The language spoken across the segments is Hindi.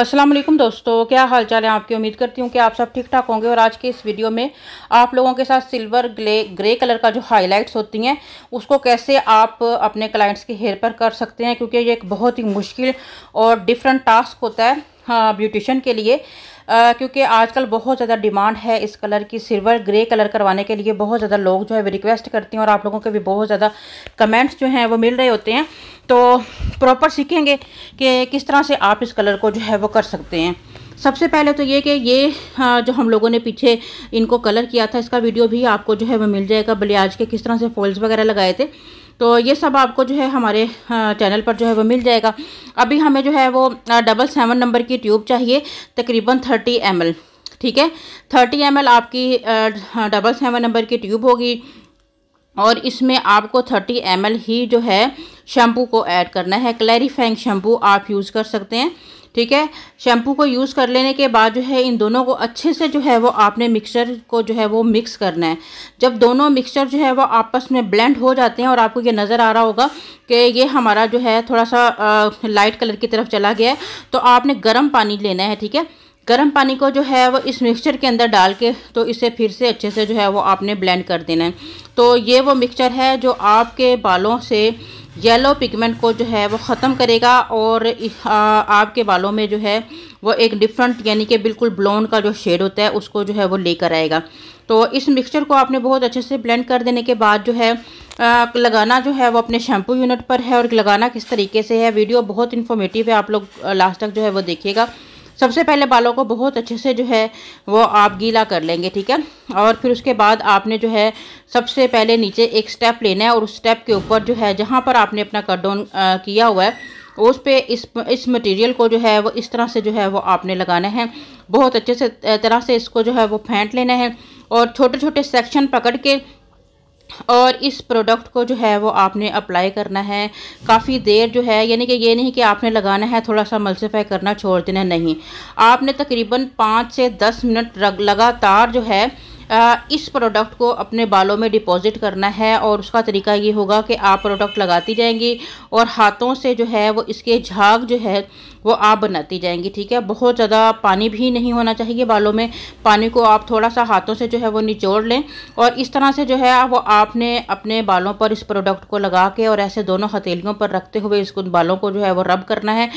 अस्सलाम वालेकुम दोस्तों क्या हाल चाल है आपकी उम्मीद करती हूँ कि आप सब ठीक ठाक होंगे और आज के इस वीडियो में आप लोगों के साथ सिल्वर ग्ले ग्रे कलर का जो हाइलाइट्स होती हैं उसको कैसे आप अपने क्लाइंट्स के हेयर पर कर सकते हैं क्योंकि ये एक बहुत ही मुश्किल और डिफरेंट टास्क होता है हाँ ब्यूटिशन के लिए क्योंकि आजकल बहुत ज़्यादा डिमांड है इस कलर की सिल्वर ग्रे कलर करवाने के लिए बहुत ज़्यादा लोग जो है रिक्वेस्ट करती हैं और आप लोगों के भी बहुत ज़्यादा कमेंट्स जो हैं वो मिल रहे होते हैं तो प्रॉपर सीखेंगे कि किस तरह से आप इस कलर को जो है वो कर सकते हैं सबसे पहले तो ये कि ये जो हम लोगों ने पीछे इनको कलर किया था इसका वीडियो भी आपको जो है वो मिल जाएगा बलियाज के किस तरह से फॉल्स वगैरह लगाए थे तो ये सब आपको जो है हमारे चैनल हाँ, पर जो है वो मिल जाएगा अभी हमें जो है वो डबल सेवन नंबर की ट्यूब चाहिए तकरीबन थर्टी एम ठीक है थर्टी एम आपकी डबल सेवन नंबर की ट्यूब होगी और इसमें आपको थर्टी एम ही जो है शैम्पू को ऐड करना है क्लैरिफाइंग शैम्पू आप यूज़ कर सकते हैं ठीक है शैम्पू को यूज़ कर लेने के बाद जो है इन दोनों को अच्छे से जो है वो आपने मिक्सचर को जो है वो मिक्स करना है जब दोनों मिक्सचर जो है वो आपस में ब्लेंड हो जाते हैं और आपको ये नज़र आ रहा होगा कि ये हमारा जो है थोड़ा सा आ, लाइट कलर की तरफ चला गया है तो आपने गर्म पानी लेना है ठीक है गर्म पानी को जो है वो इस मिक्सचर के अंदर डाल के तो इसे फिर से अच्छे से जो है वो आपने ब्लेंड कर देना है तो ये वो मिक्सचर है जो आपके बालों से येलो पिगमेंट को जो है वो ख़त्म करेगा और आपके बालों में जो है वो एक डिफरेंट यानी कि बिल्कुल ब्लोन का जो शेड होता है उसको जो है वो लेकर आएगा तो इस मिक्सचर को आपने बहुत अच्छे से ब्लेंड कर देने के बाद जो है लगाना जो है वो अपने शैम्पू यूनिट पर है और लगाना किस तरीके से है वीडियो बहुत इन्फॉर्मेटिव है आप लोग लास्ट तक जो है वो देखिएगा सबसे पहले बालों को बहुत अच्छे से जो है वो आप गीला कर लेंगे ठीक है और फिर उसके बाद आपने जो है सबसे पहले नीचे एक स्टेप लेना है और उस स्टेप के ऊपर जो है जहाँ पर आपने अपना कट डाउन किया हुआ है उस पर इस इस मटेरियल को जो है वो इस तरह से जो है वो आपने लगाना है बहुत अच्छे से तरह से इसको जो है वो फेंट लेना है और छोटे छोटे सेक्शन पकड़ के और इस प्रोडक्ट को जो है वो आपने अप्लाई करना है काफ़ी देर जो है यानी कि ये नहीं कि आपने लगाना है थोड़ा सा मल्सिफाई करना छोड़ देना नहीं आपने तकरीबन पाँच से दस मिनट लगातार जो है इस प्रोडक्ट को अपने बालों में डिपॉज़िट करना है और उसका तरीका ये होगा कि आप प्रोडक्ट लगाती जाएंगी और हाथों से जो है वो इसके झाग जो है वो आप बनाती जाएंगी ठीक है बहुत ज़्यादा पानी भी नहीं होना चाहिए बालों में पानी को आप थोड़ा सा हाथों से जो है वो निचोड़ लें और इस तरह से जो है वो आपने अपने बालों पर इस प्रोडक्ट को लगा के और ऐसे दोनों हथेलियों पर रखते हुए इसको बालों को जो है वो रब करना है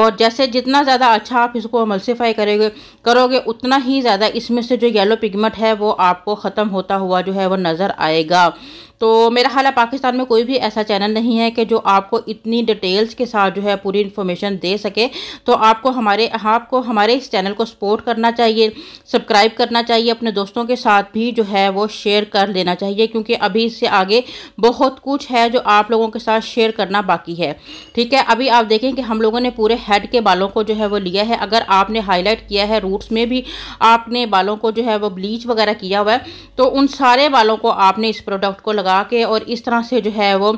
और जैसे जितना ज़्यादा अच्छा आप इसको मल्सीफाई करेंगे करोगे उतना ही ज़्यादा इसमें से जो येलो पिगमेंट है वो आपको ख़त्म होता हुआ जो है वह नज़र आएगा तो मेरा हाल है पाकिस्तान में कोई भी ऐसा चैनल नहीं है कि जो आपको इतनी डिटेल्स के साथ जो है पूरी इन्फॉर्मेशन दे सके तो आपको हमारे आपको हमारे इस चैनल को सपोर्ट करना चाहिए सब्सक्राइब करना चाहिए अपने दोस्तों के साथ भी जो है वो शेयर कर लेना चाहिए क्योंकि अभी इससे आगे बहुत कुछ है जो आप लोगों के साथ शेयर करना बाकी है ठीक है अभी आप देखें कि हम लोगों ने पूरे हेड के बालों को जो है वो लिया है अगर आपने हाईलाइट किया है रूट्स में भी आपने बालों को जो है वो ब्लीच वगैरह किया हुआ है तो उन सारे बालों को आपने इस प्रोडक्ट को लगा लगा के और इस तरह से जो है वो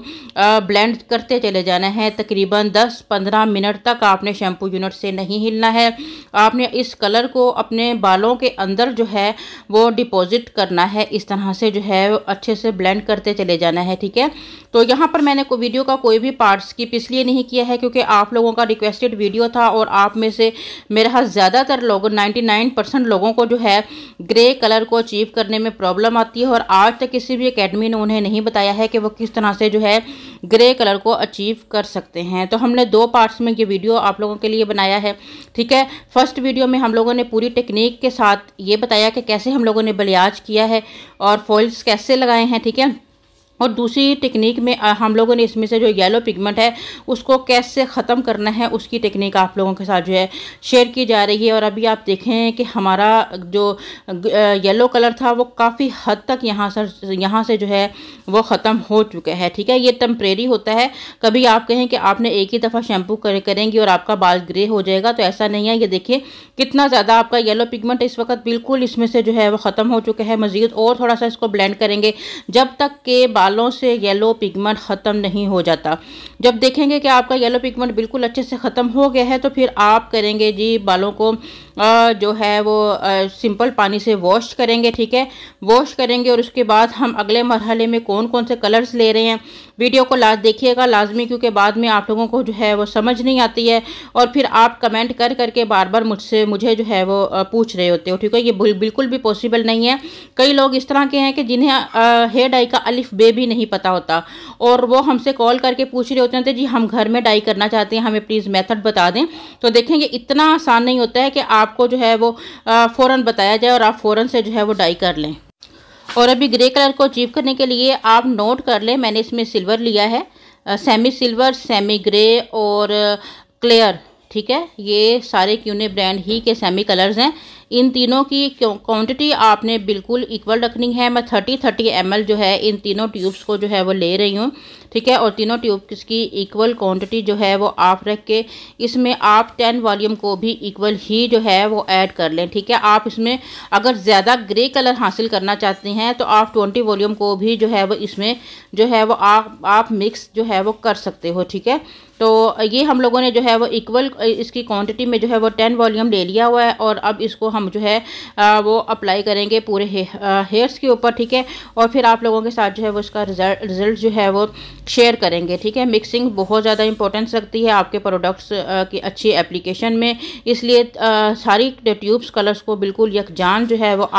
ब्लेंड करते चले जाना है तकरीबन 10-15 मिनट तक आपने शैम्पू यूनिट से नहीं हिलना है आपने इस कलर को अपने बालों के अंदर जो है वो डिपॉज़िट करना है इस तरह से जो है अच्छे से ब्लेंड करते चले जाना है ठीक है तो यहाँ पर मैंने को वीडियो का कोई भी पार्ट स्किप इसलिए नहीं किया है क्योंकि आप लोगों का रिक्वेस्टेड वीडियो था और आप में से मेरे हाथ ज़्यादातर लोग 99 परसेंट लोगों को जो है ग्रे कलर को अचीव करने में प्रॉब्लम आती है और आज तक किसी भी अकेडमी ने उन्हें नहीं बताया है कि वो किस तरह से जो है ग्रे कलर को अचीव कर सकते हैं तो हमने दो पार्ट्स में ये वीडियो आप लोगों के लिए बनाया है ठीक है फर्स्ट वीडियो में हम लोगों ने पूरी टेक्निक के साथ ये बताया कि कैसे हम लोगों ने बलियाज किया है और फॉल्ट कैसे लगाए हैं ठीक है और दूसरी टेक्निक में हम लोगों ने इसमें से जो येलो पिगमेंट है उसको कैसे ख़त्म करना है उसकी टेक्निक आप लोगों के साथ जो है शेयर की जा रही है और अभी आप देखें कि हमारा जो येलो कलर था वो काफ़ी हद तक यहाँ से यहाँ से जो है वो ख़त्म हो चुका है ठीक है ये टम्प्रेरी होता है कभी आप कहें कि आपने एक ही दफ़ा शैम्पू कर, करेंगी और आपका बाल ग्रे हो जाएगा तो ऐसा नहीं है ये देखिए कितना ज़्यादा आपका येलो पिगमेंट इस वक्त बिल्कुल इसमें से जो है वो ख़त्म हो चुका है मज़ीद और थोड़ा सा इसको ब्लेंड करेंगे जब तक के बालों से येलो पिगमेंट ख़त्म नहीं हो जाता जब देखेंगे कि आपका येलो पिगमेंट बिल्कुल अच्छे से ख़त्म हो गया है तो फिर आप करेंगे जी बालों को जो है वो सिंपल पानी से वॉश करेंगे ठीक है वॉश करेंगे और उसके बाद हम अगले मरहले में कौन कौन से कलर्स ले रहे हैं वीडियो को लास्ट देखिएगा लाजमी क्योंकि बाद में आप लोगों को जो है वो समझ नहीं आती है और फिर आप कमेंट कर करके बार बार मुझसे मुझे जो है वो पूछ रहे होते हो ठीक है ये बिल्कुल भी पॉसिबल नहीं है कई लोग इस तरह के हैं कि जिन्हें हेयर डाई का अलिफ बे भी नहीं पता होता और वो हमसे कॉल करके पूछ रहे होते हैं जी हम घर में डाई करना चाहते हैं हमें प्लीज़ मेथड बता दें तो देखेंगे इतना आसान नहीं होता है कि आप आपको जो है वो फ़ौर बताया जाए और आप फ़ौर से जो है वो डाई कर लें और अभी ग्रे कलर को अचीव करने के लिए आप नोट कर लें मैंने इसमें सिल्वर लिया है सेमी सिल्वर सेमी ग्रे और क्लियर ठीक है ये सारे क्यूने ब्रांड ही के सेमी कलर्स हैं इन तीनों की क्वांटिटी आपने बिल्कुल इक्वल रखनी है मैं थर्टी थर्टी एम जो है इन तीनों ट्यूब्स को जो है वो ले रही हूँ ठीक है और तीनों ट्यूब्स की इक्वल क्वांटिटी जो है वो आप रख के इसमें आप टेन वॉल्यूम को भी इक्वल ही जो है वो ऐड कर लें ठीक है आप इसमें अगर ज़्यादा ग्रे कलर हासिल करना चाहते हैं तो आप ट्वेंटी वॉल्यूम को भी जो है वो इसमें जो है वो आप आप मिक्स जो है वो कर सकते हो ठीक है तो ये हम लोगों ने जो है वो इक्वल इसकी क्वांटिटी में जो है वो टेन वॉल्यूम ले लिया हुआ है और अब इसको हम जो है वो अप्लाई करेंगे पूरे हेयर्स के ऊपर ठीक है और फिर आप लोगों के साथ जो है वो इसका रिज़ल्ट जो है वो शेयर करेंगे ठीक है मिक्सिंग बहुत ज़्यादा इंपॉर्टेंस रखती है आपके प्रोडक्ट्स की अच्छी एप्लीकेशन में इसलिए सारी ट्यूब्स कलर्स को बिल्कुल यकजान जो है वो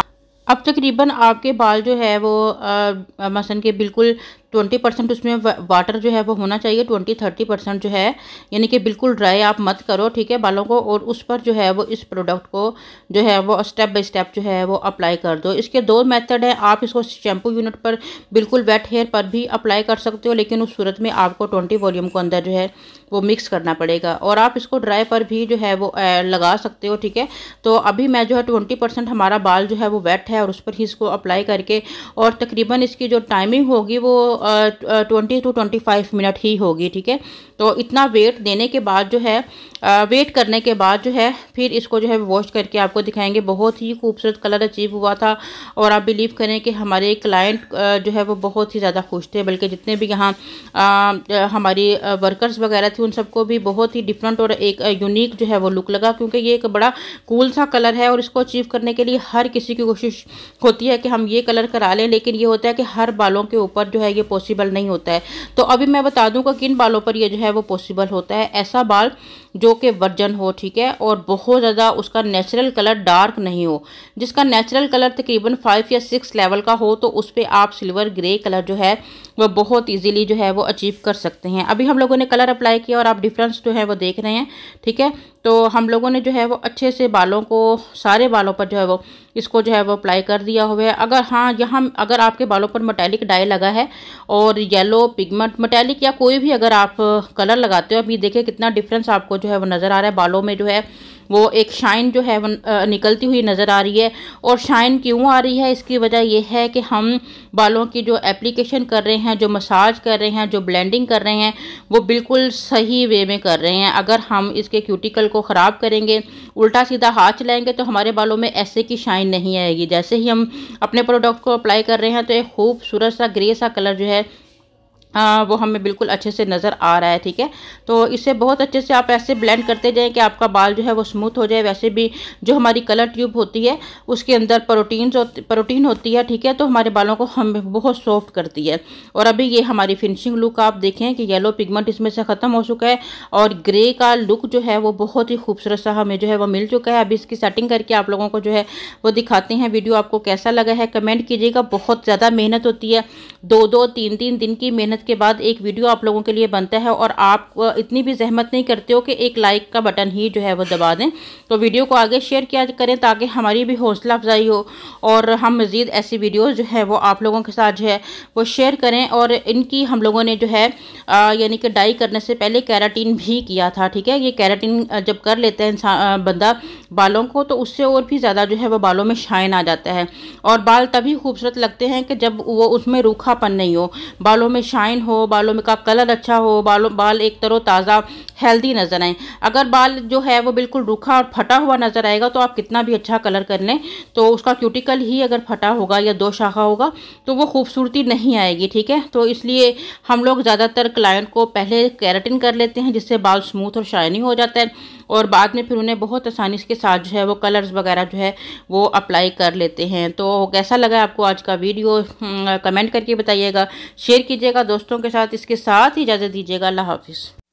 अब तकरीबन आपके बाल जो है वो मसन के बिल्कुल ट्वेंटी परसेंट उसमें वाटर जो है वो होना चाहिए ट्वेंटी थर्टी परसेंट जो है यानी कि बिल्कुल ड्राई आप मत करो ठीक है बालों को और उस पर जो है वो इस प्रोडक्ट को जो है वो स्टेप बाई स्टेप जो है वो अप्लाई कर दो इसके दो मेथड हैं आप इसको शैम्पू यूनिट पर बिल्कुल वेट हेयर पर भी अप्लाई कर सकते हो लेकिन उस सूरत में आपको ट्वेंटी वॉल्यूम को अंदर जो है वो मिक्स करना पड़ेगा और आप इसको ड्राई पर भी जो है वो लगा सकते हो ठीक है तो अभी मैं जो है ट्वेंटी परसेंट हमारा बाल जो है वो वेट है और उस पर ही इसको अप्लाई करके और तकरीबन इसकी जो टाइमिंग होगी वो twenty to twenty five minute ही होगी ठीक है तो इतना वेट देने के बाद जो है वेट करने के बाद जो है फिर इसको जो है वॉश करके आपको दिखाएंगे बहुत ही खूबसूरत कलर अचीव हुआ था और आप बिलीव करें कि हमारे क्लाइंट जो है वो बहुत ही ज़्यादा खुश थे बल्कि जितने भी यहाँ हमारी वर्कर्स वगैरह थी उन सबको भी बहुत ही डिफरेंट और एक यूनिक जो है वो लुक लगा क्योंकि ये एक बड़ा कूल सा कलर है और इसको अचीव करने के लिए हर किसी की कोशिश होती है कि हम ये कलर करा लें लेकिन ये होता है कि हर बालों के ऊपर जो है ये पॉसिबल नहीं होता है तो अभी मैं बता दूंगा किन बालों पर ये जो है वो पॉसिबल होता है ऐसा बाल जो कि वर्जन हो ठीक है और बहुत ज़्यादा उसका नेचुरल कलर डार्क नहीं हो जिसका नेचुरल कलर तकरीबन फाइव या सिक्स लेवल का हो तो उस पर आप सिल्वर ग्रे कलर जो है वह बहुत ईजीली जो है वो अचीव कर सकते हैं अभी हम लोगों ने कलर अप्लाई किया और आप डिफरेंस जो है वो देख रहे हैं ठीक है तो हम लोगों ने जो है वो अच्छे से बालों को सारे बालों पर जो है वो इसको जो है वो अप्लाई कर दिया हुआ है अगर हाँ यहाँ अगर आपके बालों पर मटैलिक डाई लगा है और येलो पिगमेंट मटैलिक या कोई भी अगर आप कलर लगाते हो अभी देखिए कितना डिफरेंस आपको जो है वो नज़र आ रहा है बालों में जो है वो एक शाइन जो है निकलती हुई नज़र आ रही है और शाइन क्यों आ रही है इसकी वजह यह है कि हम बालों की जो एप्लीकेशन कर रहे हैं जो मसाज कर रहे हैं जो ब्लेंडिंग कर रहे हैं वो बिल्कुल सही वे में कर रहे हैं अगर हम इसके क्यूटिकल को ख़राब करेंगे उल्टा सीधा हाथ चलाएंगे तो हमारे बालों में ऐसे की शाइन नहीं आएगी जैसे ही हम अपने प्रोडक्ट को अप्लाई कर रहे हैं तो एक खूबसूरत सा ग्रे सा कलर जो है आ, वो हमें बिल्कुल अच्छे से नज़र आ रहा है ठीक है तो इसे बहुत अच्छे से आप ऐसे ब्लेंड करते जाएं कि आपका बाल जो है वो स्मूथ हो जाए वैसे भी जो हमारी कलर ट्यूब होती है उसके अंदर प्रोटीन प्रोटीन होती है ठीक है तो हमारे बालों को हम बहुत सॉफ्ट करती है और अभी ये हमारी फिनिशिंग लुक आप देखें कि येलो पिगमेंट इसमें से ख़त्म हो चुका है और ग्रे का लुक जो है वो बहुत ही खूबसूरत सा हमें जो है वो मिल चुका है अभी इसकी सेटिंग करके आप लोगों को जो है वो दिखाते हैं वीडियो आपको कैसा लगा है कमेंट कीजिएगा बहुत ज़्यादा मेहनत होती है दो दो तीन तीन दिन की मेहनत के बाद एक वीडियो आप लोगों के लिए बनता है और आप इतनी भी जहमत नहीं करते हो कि एक लाइक का बटन ही जो है वो दबा दें तो वीडियो को आगे शेयर किया करें ताकि हमारी भी हौसला अफजाई हो और हम मज़ीद ऐसी वीडियोज़ जो है वो आप लोगों के साथ जो है वो शेयर करें और इनकी हम लोगों ने जो है यानी कि डाई करने से पहले कैराटीन भी किया था ठीक है ये कैराटीन जब कर लेते हैं इंसान बंदा बालों को तो उससे और भी ज़्यादा जो है वो बालों में शाइन आ जाता है और बाल तभी खूबसूरत लगते हैं कि जब वो उसमें रूखापन नहीं हो बालों में शाइन शाइन हो बालों में का कलर अच्छा हो बालों बाल एक तरह ताज़ा हेल्दी नज़र आए अगर बाल जो है वो बिल्कुल रूखा और फटा हुआ नज़र आएगा तो आप कितना भी अच्छा कलर कर लें तो उसका क्यूटिकल ही अगर फटा होगा या दो शाखा होगा तो वो खूबसूरती नहीं आएगी ठीक है तो इसलिए हम लोग ज़्यादातर क्लाइंट को पहले कैरेटिन कर लेते हैं जिससे बाल स्मूथ और शाइनी हो जाता है और बाद में फिर उन्हें बहुत आसानी के साथ जो है वो कलर्स वगैरह जो है वो अप्लाई कर लेते हैं तो कैसा लगा आपको आज का वीडियो कमेंट हम्म, करके बताइएगा शेयर कीजिएगा दोस्तों के साथ इसके साथ ही इजाज़त दीजिएगा अल्लाह हाफिज़